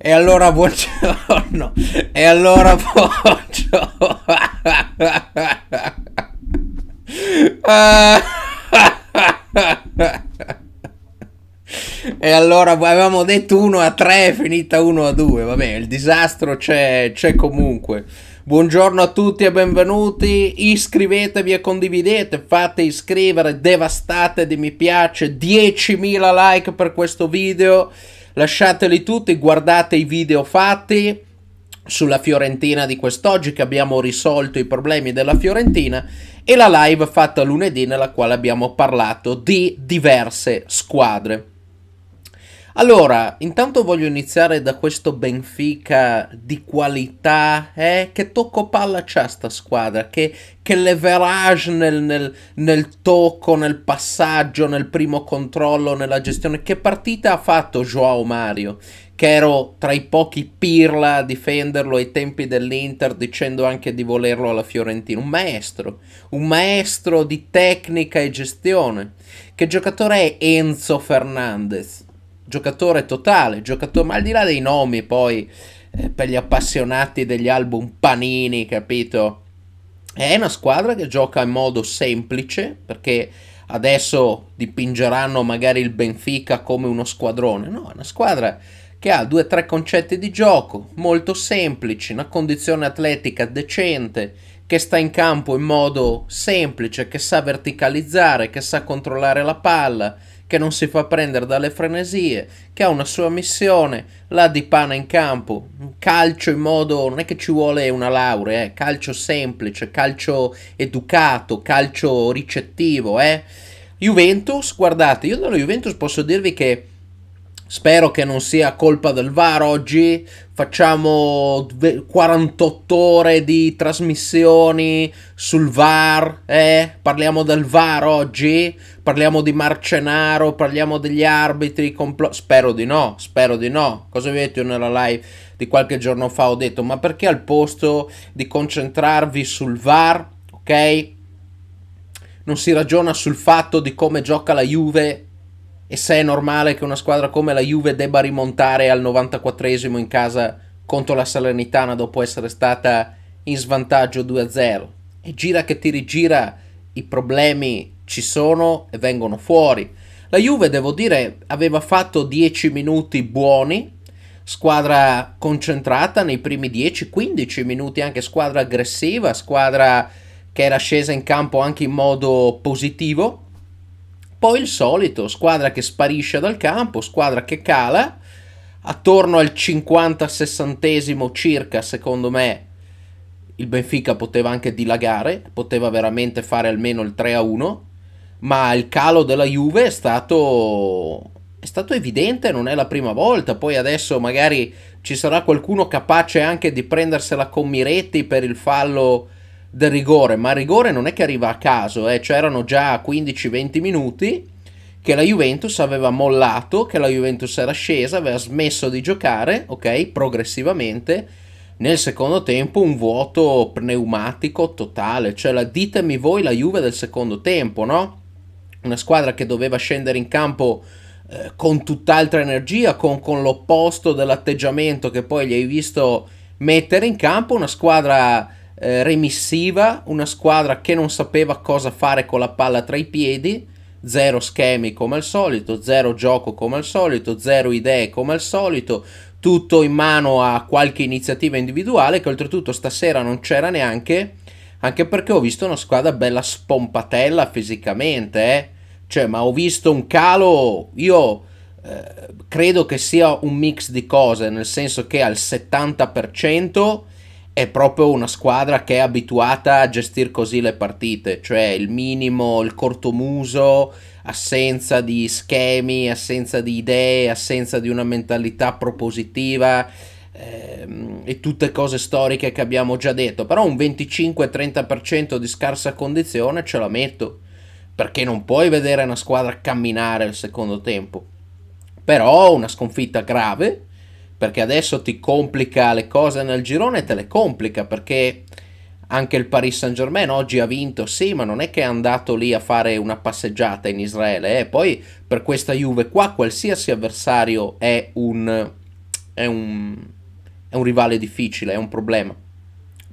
E allora buongiorno. E allora buongiorno. E allora avevamo detto 1 a 3, è finita 1 a 2. Vabbè, il disastro c'è, c'è comunque. Buongiorno a tutti e benvenuti. Iscrivetevi e condividete, fate iscrivere, devastate di mi piace, 10.000 like per questo video lasciateli tutti, guardate i video fatti sulla Fiorentina di quest'oggi che abbiamo risolto i problemi della Fiorentina e la live fatta lunedì nella quale abbiamo parlato di diverse squadre. Allora, intanto voglio iniziare da questo Benfica di qualità, eh, che tocco palla c'ha sta squadra, che, che leverage nel, nel, nel, tocco, nel passaggio, nel primo controllo, nella gestione. Che partita ha fatto Joao Mario? Che ero tra i pochi pirla a difenderlo ai tempi dell'Inter, dicendo anche di volerlo alla Fiorentina. Un maestro, un maestro di tecnica e gestione. Che giocatore è Enzo Fernandez? giocatore totale, giocatore, ma al di là dei nomi poi, eh, per gli appassionati degli album panini, capito? È una squadra che gioca in modo semplice, perché adesso dipingeranno magari il Benfica come uno squadrone, no, è una squadra che ha due o tre concetti di gioco molto semplici, una condizione atletica decente, che sta in campo in modo semplice, che sa verticalizzare, che sa controllare la palla, che non si fa prendere dalle frenesie, che ha una sua missione, la di pana in campo, calcio in modo, non è che ci vuole una laurea, eh? calcio semplice, calcio educato, calcio ricettivo, eh? Juventus, guardate, io dalla Juventus posso dirvi che Spero che non sia colpa del VAR oggi. Facciamo 48 ore di trasmissioni sul VAR. Eh? Parliamo del VAR oggi. Parliamo di Marcenaro. Parliamo degli arbitri. Compl- spero di no. Spero di no. Cosa vi ho detto nella live di qualche giorno fa? Ho detto, ma perché al posto di concentrarvi sul VAR, ok? Non si ragiona sul fatto di come gioca la Juve e se è normale che una squadra come la Juve debba rimontare al 94esimo in casa contro la Salernitana dopo essere stata in svantaggio 2-0. E gira che ti rigira, i problemi ci sono e vengono fuori. La Juve, devo dire, aveva fatto 10 minuti buoni, squadra concentrata nei primi 10-15 minuti, anche squadra aggressiva, squadra che era scesa in campo anche in modo positivo poi il solito, squadra che sparisce dal campo, squadra che cala, attorno al 50-60 circa, secondo me, il Benfica poteva anche dilagare, poteva veramente fare almeno il 3-1, ma il calo della Juve è stato, è stato evidente, non è la prima volta, poi adesso magari ci sarà qualcuno capace anche di prendersela con Miretti per il fallo del rigore, ma il rigore non è che arriva a caso, eh, c'erano cioè già 15-20 minuti che la Juventus aveva mollato, che la Juventus era scesa, aveva smesso di giocare, ok, progressivamente. Nel secondo tempo un vuoto pneumatico totale, cioè la, ditemi voi la Juve del secondo tempo, no? Una squadra che doveva scendere in campo eh, con tutt'altra energia, con, con l'opposto dell'atteggiamento che poi gli hai visto mettere in campo, una squadra eh, remissiva, una squadra che non sapeva cosa fare con la palla tra i piedi, zero schemi come al solito, zero gioco come al solito, zero idee come al solito, tutto in mano a qualche iniziativa individuale che oltretutto stasera non c'era neanche, anche perché ho visto una squadra bella spompatella fisicamente, eh? cioè ma ho visto un calo, io eh, credo che sia un mix di cose, nel senso che al 70% è proprio una squadra che è abituata a gestire così le partite, cioè il minimo, il cortomuso, assenza di schemi, assenza di idee, assenza di una mentalità propositiva ehm, e tutte cose storiche che abbiamo già detto, però un 25-30% di scarsa condizione ce la metto, perché non puoi vedere una squadra camminare al secondo tempo. Però una sconfitta grave, perché adesso ti complica le cose nel girone, te le complica perché anche il Paris Saint Germain oggi ha vinto, sì, ma non è che è andato lì a fare una passeggiata in Israele, eh. poi per questa Juve qua qualsiasi avversario è un, è un, è un rivale difficile, è un problema.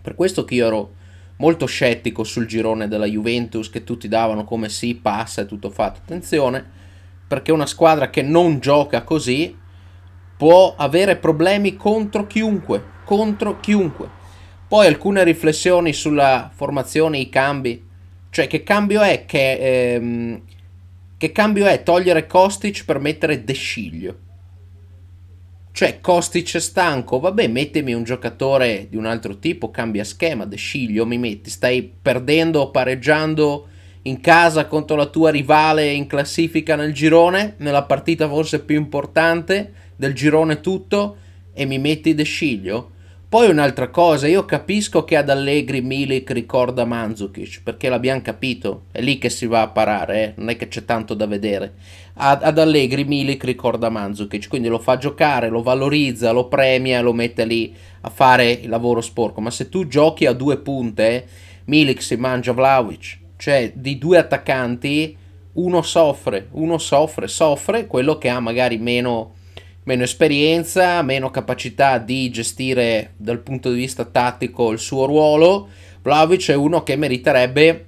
Per questo che io ero molto scettico sul girone della Juventus che tutti davano come si sì, passa e tutto fatto. Attenzione, perché una squadra che non gioca così può avere problemi contro chiunque, contro chiunque. Poi alcune riflessioni sulla formazione, i cambi, cioè che cambio è che, ehm, che cambio è togliere Kostic per mettere De Sciglio? Cioè Kostic è stanco, vabbè mettimi un giocatore di un altro tipo, cambia schema, De Sciglio mi metti, stai perdendo o pareggiando in casa contro la tua rivale in classifica nel girone, nella partita forse più importante del girone tutto e mi metti De Sciglio? Poi un'altra cosa, io capisco che ad Allegri Milik ricorda Mandzukic, perché l'abbiamo capito, è lì che si va a parare, eh? non è che c'è tanto da vedere. Ad, ad Allegri Milik ricorda Mandzukic, quindi lo fa giocare, lo valorizza, lo premia, lo mette lì a fare il lavoro sporco. Ma se tu giochi a due punte, Milik si mangia Vlaovic, cioè di due attaccanti uno soffre, uno soffre, soffre quello che ha magari meno meno esperienza, meno capacità di gestire dal punto di vista tattico il suo ruolo. Vlaovic è uno che meriterebbe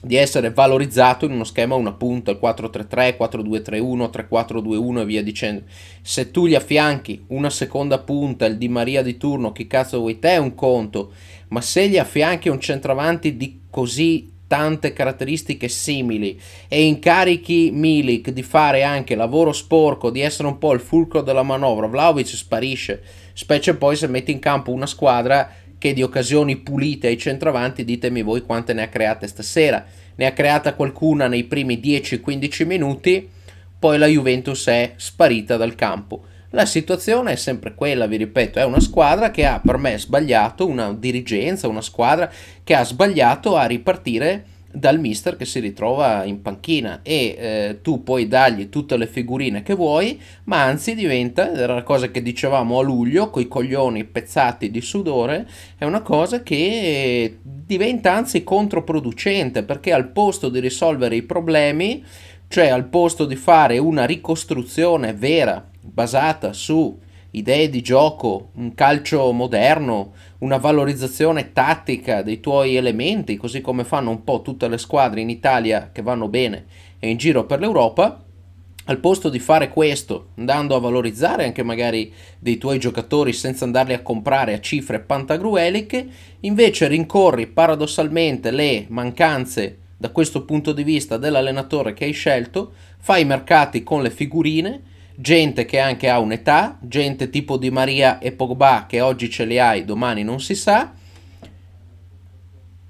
di essere valorizzato in uno schema una punta, il 4-3-3, 4-2-3-1, 3-4-2-1 e via dicendo. Se tu gli affianchi una seconda punta, il Di Maria di turno, chi cazzo vuoi te è un conto, ma se gli affianchi un centravanti di così tante caratteristiche simili e incarichi Milik di fare anche lavoro sporco, di essere un po' il fulcro della manovra, Vlaovic sparisce, specie poi se metti in campo una squadra che di occasioni pulite ai centravanti, ditemi voi quante ne ha create stasera, ne ha creata qualcuna nei primi 10-15 minuti, poi la Juventus è sparita dal campo. La situazione è sempre quella, vi ripeto, è una squadra che ha per me sbagliato, una dirigenza, una squadra che ha sbagliato a ripartire dal mister che si ritrova in panchina e eh, tu puoi dargli tutte le figurine che vuoi, ma anzi diventa, era la cosa che dicevamo a luglio, coi coglioni pezzati di sudore, è una cosa che diventa anzi controproducente perché al posto di risolvere i problemi, cioè al posto di fare una ricostruzione vera basata su idee di gioco, un calcio moderno, una valorizzazione tattica dei tuoi elementi, così come fanno un po' tutte le squadre in Italia che vanno bene e in giro per l'Europa, al posto di fare questo, andando a valorizzare anche magari dei tuoi giocatori senza andarli a comprare a cifre pantagrueliche, invece rincorri paradossalmente le mancanze da questo punto di vista dell'allenatore che hai scelto, fai i mercati con le figurine gente che anche ha un'età, gente tipo Di Maria e Pogba che oggi ce li hai, domani non si sa.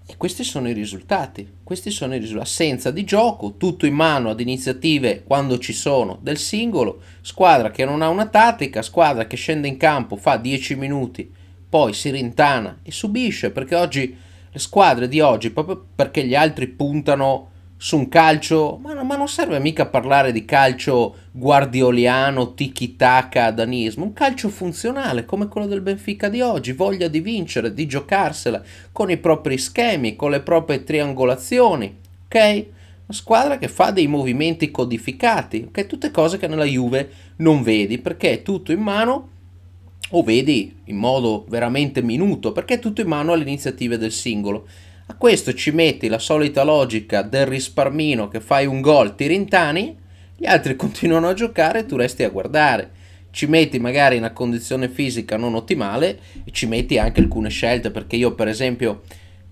E questi sono i risultati, questi sono i risultati. Assenza di gioco, tutto in mano ad iniziative quando ci sono del singolo, squadra che non ha una tattica, squadra che scende in campo, fa 10 minuti, poi si rintana e subisce perché oggi le squadre di oggi, proprio perché gli altri puntano su un calcio, ma, ma, non serve mica parlare di calcio guardioliano, tiki-taka, danismo, un calcio funzionale come quello del Benfica di oggi, voglia di vincere, di giocarsela con i propri schemi, con le proprie triangolazioni, ok? Una squadra che fa dei movimenti codificati, ok? Tutte cose che nella Juve non vedi perché è tutto in mano o vedi in modo veramente minuto perché è tutto in mano alle iniziative del singolo. A questo ci metti la solita logica del risparmino che fai un gol, ti rintani, gli altri continuano a giocare e tu resti a guardare. Ci metti magari una condizione fisica non ottimale e ci metti anche alcune scelte perché io per esempio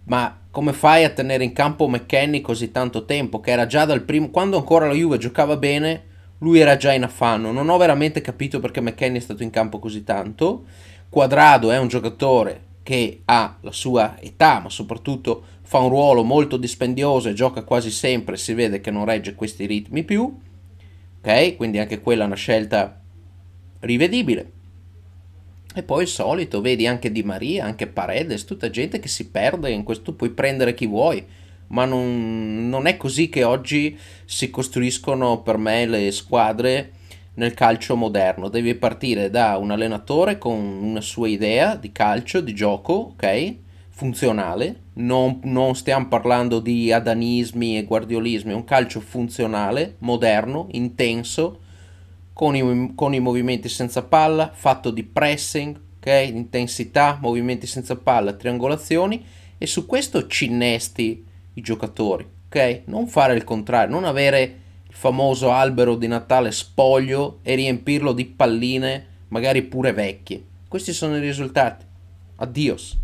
ma come fai a tenere in campo McKenny così tanto tempo che era già dal primo quando ancora la Juve giocava bene lui era già in affanno non ho veramente capito perché McKenny è stato in campo così tanto Quadrado è un giocatore che ha la sua età, ma soprattutto fa un ruolo molto dispendioso e gioca quasi sempre, si vede che non regge questi ritmi più. Ok, quindi anche quella è una scelta rivedibile. E poi il solito, vedi anche Di Maria, anche Paredes, tutta gente che si perde in questo, puoi prendere chi vuoi, ma non, non è così che oggi si costruiscono per me le squadre nel calcio moderno. Devi partire da un allenatore con una sua idea di calcio, di gioco, ok? Funzionale. Non, non stiamo parlando di adanismi e guardiolismi, è un calcio funzionale, moderno, intenso, con i, con i movimenti senza palla, fatto di pressing, ok? Intensità, movimenti senza palla, triangolazioni e su questo ci innesti i giocatori, ok? Non fare il contrario, non avere il famoso albero di Natale spoglio e riempirlo di palline, magari pure vecchie. Questi sono i risultati. Adios.